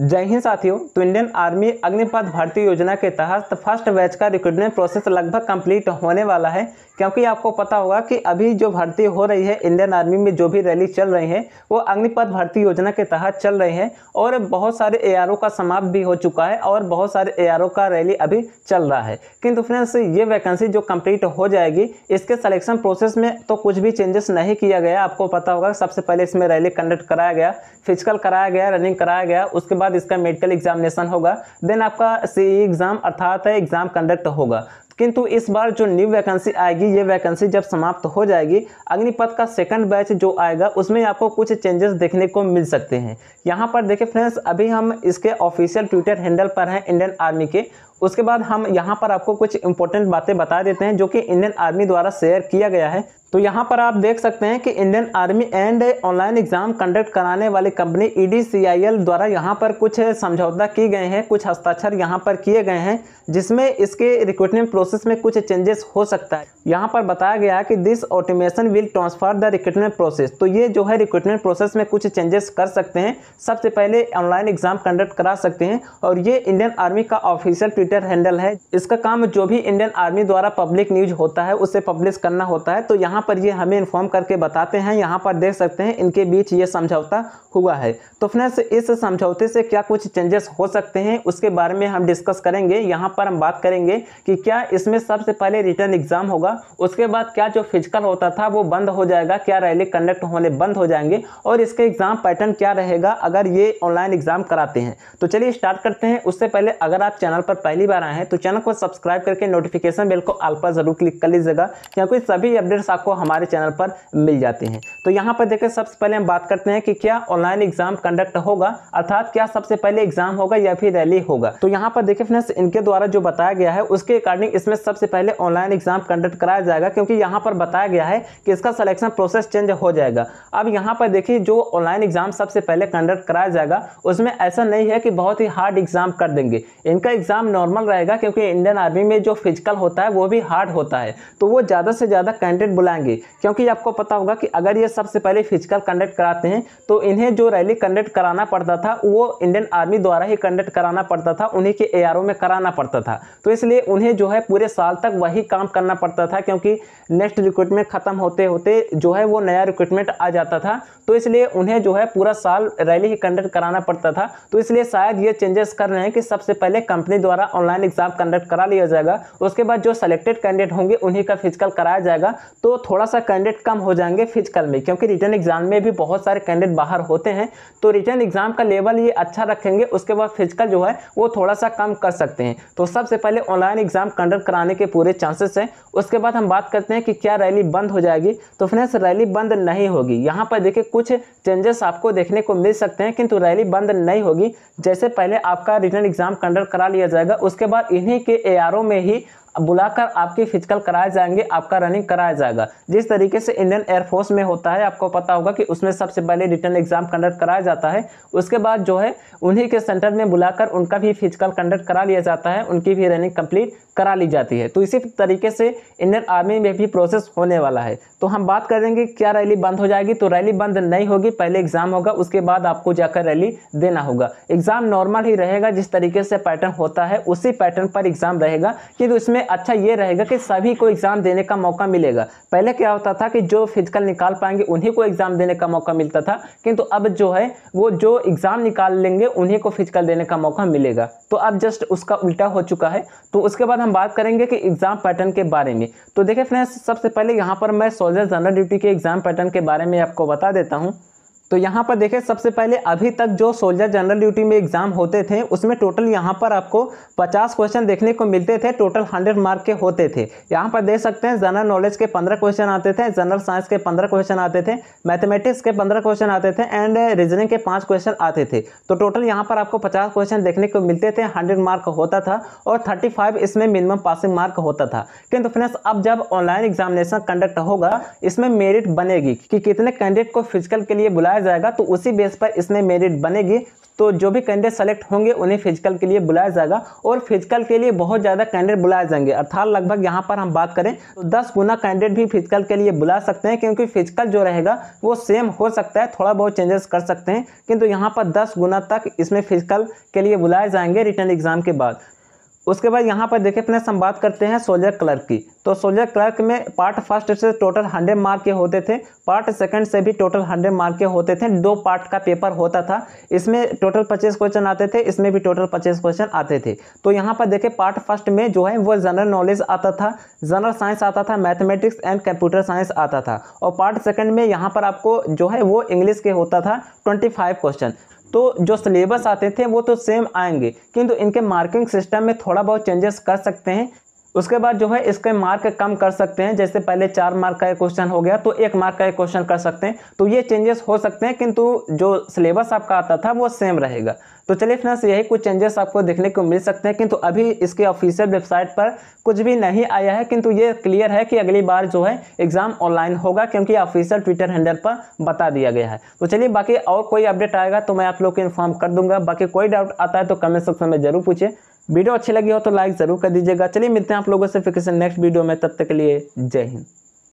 जय हिंद साथियों तो इंडियन आर्मी अग्निपथ भर्ती योजना के तहत फर्स्ट बैच का रिक्रूटमेंट प्रोसेस लगभग कंप्लीट होने वाला है क्योंकि आपको पता होगा कि अभी जो भर्ती हो रही है इंडियन आर्मी में जो भी रैली चल रही है वो अग्निपथ भर्ती योजना के तहत चल रही है और बहुत सारे ए का समाप्त भी हो चुका है और बहुत सारे ए का रैली अभी चल रहा है किंतु फ्रेंड्स ये वैकेंसी जो कंप्लीट हो जाएगी इसके सलेक्शन प्रोसेस में तो कुछ भी चेंजेस नहीं किया गया आपको पता होगा सबसे पहले इसमें रैली कंडक्ट कराया गया फिजिकल कराया गया रनिंग कराया गया उसके बाद बाद इसका मेडिकल एग्जामिनेशन होगा देन आपका सीई एग्ज़ाम e अर्थात एग्ज़ाम कंडक्ट होगा किंतु इस बार जो न्यू वैकेंसी आएगी ये वैकेंसी जब समाप्त हो जाएगी अग्निपथ का सेकंड बैच जो आएगा उसमें आपको कुछ चेंजेस देखने को मिल सकते हैं यहाँ पर देखिए फ्रेंड्स अभी हम इसके ऑफिशियल ट्विटर हैंडल पर हैं इंडियन आर्मी के उसके बाद हम यहाँ पर आपको कुछ इंपॉर्टेंट बातें बता देते हैं जो कि इंडियन आर्मी द्वारा शेयर किया गया है तो यहाँ पर आप देख सकते हैं कि Indian army and online exam conduct कराने वाली कंपनी ईडीसीआईएल e द्वारा यहाँ पर कुछ समझौता किए गए हैं कुछ हस्ताक्षर यहाँ पर किए गए हैं जिसमें इसके रिक्रूटमेंट प्रोसेस में कुछ चेंजेस हो सकता है यहाँ पर बताया गया है कि this automation will transfer the recruitment process तो ये जो है रिक्रूटमेंट प्रोसेस में कुछ चेंजेस कर सकते हैं सबसे पहले ऑनलाइन एग्जाम कंडक्ट करा सकते हैं और ये इंडियन आर्मी का ऑफिशियल ट्विटर हैंडल है इसका काम जो भी इंडियन आर्मी द्वारा पब्लिक न्यूज होता है उसे पब्लिश करना होता है तो यहाँ पर ये हमें इन्फॉर्म करके बताते हैं यहाँ पर देख सकते हैं इनके बीच ये समझौता हुआ है तो फ्रेंड्स इस समझौते से क्या कुछ चेंजेस हो सकते हैं उसके बारे में हम डिस्कस करेंगे यहाँ पर हम बात करेंगे कि क्या इसमें सबसे पहले रिटर्न एग्जाम होगा उसके बाद क्या जो फिजिकल होता था वो बंद हो जाएगा क्या रैली कंडक्ट होने बंद हो जाएंगे और इसके एग्जाम पैटर्न क्या रहेगा अगर ये ऑनलाइन एग्जाम कराते हैं तो चलिए स्टार्ट करते हैं उससे पहले अगर आप चैनल पर पहले पहली बार आए हैं तो चैनल को सब्सक्राइब करके नोटिफिकेशन बेल को आल पर जरूर क्लिक कर लीजिएगा क्योंकि सभी अपडेट्स आपको हमारे चैनल पर मिल जाते हैं तो यहाँ पर देखें सबसे पहले हम बात करते हैं कि क्या ऑनलाइन एग्जाम कंडक्ट होगा अर्थात क्या सबसे पहले एग्जाम होगा या फिर रैली होगा तो यहाँ पर देखिए फ्रेंड्स इनके द्वारा जो बताया गया है उसके अकॉर्डिंग इसमें सबसे पहले ऑनलाइन एग्जाम कंडक्ट कराया जाएगा क्योंकि यहाँ पर बताया गया है कि इसका सिलेक्शन प्रोसेस चेंज हो जाएगा अब यहाँ पर देखिए जो ऑनलाइन एग्जाम सबसे पहले कंडक्ट कराया जाएगा उसमें ऐसा नहीं है कि बहुत ही हार्ड एग्जाम कर देंगे इनका एग्जाम नॉर्मल नॉर्मल रहेगा क्योंकि इंडियन आर्मी में जो फिजिकल होता है वो भी हार्ड होता है तो वो ज़्यादा से ज़्यादा कैंडिडेट बुलाएंगे क्योंकि आपको पता होगा कि अगर ये सबसे पहले फिजिकल कंडक्ट कराते हैं तो इन्हें जो रैली कंडक्ट कराना पड़ता था वो इंडियन आर्मी द्वारा ही कंडक्ट कराना पड़ता था उन्हीं के ए में कराना पड़ता था तो इसलिए उन्हें जो है पूरे साल तक वही काम करना पड़ता था क्योंकि नेक्स्ट रिक्रूटमेंट ख़त्म होते होते जो है वो नया रिक्रूटमेंट आ जाता था तो इसलिए उन्हें जो है पूरा साल रैली ही कंडक्ट कराना पड़ता था तो इसलिए शायद ये चेंजेस कर रहे हैं कि सबसे पहले कंपनी द्वारा ऑनलाइन एग्जाम कंडक्ट करा लिया जाएगा उसके बाद जो सेलेक्टेड कैंडिडेट होंगे उन्हीं का फिजिकल कराया जाएगा तो थोड़ा सा कैंडिडेट कम हो जाएंगे फिजिकल में क्योंकि रिटर्न एग्जाम में भी बहुत सारे कैंडिडेट बाहर होते हैं तो रिटर्न एग्जाम का लेवल ये अच्छा रखेंगे उसके बाद फिजिकल जो है वो थोड़ा सा कम कर सकते हैं तो सबसे पहले ऑनलाइन एग्जाम कंडक्ट कराने के पूरे चांसेस हैं उसके बाद हम बात करते हैं कि क्या रैली बंद हो जाएगी तो फ्रेंड्स रैली बंद नहीं होगी यहाँ पर देखिए कुछ चेंजेस आपको देखने को मिल सकते हैं किंतु रैली बंद नहीं होगी जैसे पहले आपका रिटर्न एग्जाम कंडक्ट करा लिया जाएगा उसके बाद इन्हीं के एआरओ में ही बुलाकर आपके फिजिकल कराए जाएंगे आपका रनिंग कराया जाएगा जिस तरीके से इंडियन एयरफोर्स में होता है आपको पता होगा कि उसमें सबसे पहले रिटर्न एग्जाम कंडक्ट कराया जाता है उसके बाद जो है उन्हीं के सेंटर में बुलाकर उनका भी फिजिकल कंडक्ट करा लिया जाता है उनकी भी रनिंग कंप्लीट करा ली जाती है तो इसी तरीके से इंडियन आर्मी में भी प्रोसेस होने वाला है तो हम बात करेंगे क्या रैली बंद हो जाएगी तो रैली बंद नहीं होगी पहले एग्जाम होगा उसके बाद आपको जाकर रैली देना होगा एग्जाम नॉर्मल ही रहेगा जिस तरीके से पैटर्न होता है उसी पैटर्न पर एग्जाम रहेगा कि उसमें में अच्छा ये रहेगा कि सभी को एग्ज़ाम देने का मौका मिलेगा पहले क्या होता था कि जो फिजिकल निकाल पाएंगे उन्हीं को एग्ज़ाम देने का मौका मिलता था किंतु अब जो है वो जो एग्ज़ाम निकाल लेंगे उन्हीं को फिजिकल देने का मौका मिलेगा तो अब जस्ट उसका उल्टा हो चुका है तो उसके बाद हम बात करेंगे कि एग्ज़ाम पैटर्न के बारे में तो देखिए फ्रेंड्स सबसे पहले यहाँ पर मैं सोल्जर जनरल ड्यूटी के एग्ज़ाम पैटर्न के बारे में आपको बता देता हूँ तो यहाँ पर देखें सबसे पहले अभी तक जो सोल्जर जनरल ड्यूटी में एग्जाम होते थे उसमें टोटल यहाँ पर आपको 50 क्वेश्चन देखने को मिलते थे टोटल 100 मार्क के होते थे यहाँ पर देख सकते हैं जनरल नॉलेज के 15 क्वेश्चन आते थे जनरल साइंस के 15 क्वेश्चन आते थे मैथमेटिक्स के 15 क्वेश्चन आते थे एंड रीजनिंग के पाँच क्वेश्चन आते थे तो टोटल यहाँ पर आपको पचास क्वेश्चन देखने को मिलते थे हंड्रेड मार्क होता था और थर्टी इसमें मिनिमम पासिंग मार्क होता था किंतु फ्रेंड्स अब जब ऑनलाइन एग्जामिनेशन कंडक्ट होगा इसमें मेरिट बनेगी कि कितने कैंडिडेट को फिजिकल के लिए बुलाया बुलाया जाएगा तो उसी बेस पर इसमें मेरिट बनेगी तो जो भी कैंडिडेट सेलेक्ट होंगे उन्हें फिजिकल के लिए बुलाया जाएगा और फिजिकल के लिए बहुत ज़्यादा कैंडिडेट बुलाए जाएंगे अर्थात लगभग यहाँ पर हम बात करें तो दस गुना कैंडिडेट भी फिजिकल के लिए बुला सकते हैं क्योंकि फिजिकल जो रहेगा वो सेम हो सकता है थोड़ा बहुत चेंजेस कर सकते हैं किंतु तो यहाँ पर दस गुना तक इसमें फिजिकल के लिए बुलाए जाएंगे रिटर्न एग्जाम के बाद उसके बाद यहाँ पर देखिए अपने हम बात करते हैं सोल्जर क्लर्क की तो सोलर क्लर्क में पार्ट फर्स्ट से टोटल हंड्रेड मार्क के होते थे पार्ट सेकंड से भी टोटल हंड्रेड मार्क के होते थे दो पार्ट का पेपर होता था इसमें टोटल पच्चीस क्वेश्चन आते थे इसमें भी टोटल पच्चीस क्वेश्चन आते थे तो यहाँ पर देखिए पार्ट फर्स्ट में जो है वो जनरल नॉलेज आता था जनरल साइंस आता था मैथमेटिक्स एंड कंप्यूटर साइंस आता था और पार्ट सेकेंड में यहाँ पर आपको जो है वो इंग्लिश के होता था ट्वेंटी क्वेश्चन तो जो सिलेबस आते थे वो तो सेम आएंगे किंतु इनके मार्किंग सिस्टम में थोड़ा बहुत चेंजेस कर सकते हैं उसके बाद जो है इसके मार्क कम कर सकते हैं जैसे पहले चार मार्क का एक क्वेश्चन हो गया तो एक मार्क का एक क्वेश्चन कर सकते हैं तो ये चेंजेस हो सकते हैं किंतु जो सिलेबस आपका आता था वो सेम रहेगा तो चलिए फ्रेंड्स यही कुछ चेंजेस आपको देखने को मिल सकते हैं किंतु अभी इसके ऑफिशियल वेबसाइट पर कुछ भी नहीं आया है किंतु ये क्लियर है कि अगली बार जो है एग्ज़ाम ऑनलाइन होगा क्योंकि ऑफिशियल ट्विटर हैंडल पर बता दिया गया है तो चलिए बाकी और कोई अपडेट आएगा तो मैं आप लोग को इन्फॉर्म कर दूंगा बाकी कोई डाउट आता है तो कमेंट सेक्शन में जरूर पूछे वीडियो अच्छी लगी हो तो लाइक ज़रूर कर दीजिएगा चलिए मिलते हैं आप लोगों से फिर किसी नेक्स्ट वीडियो में तब तक के लिए जय हिंद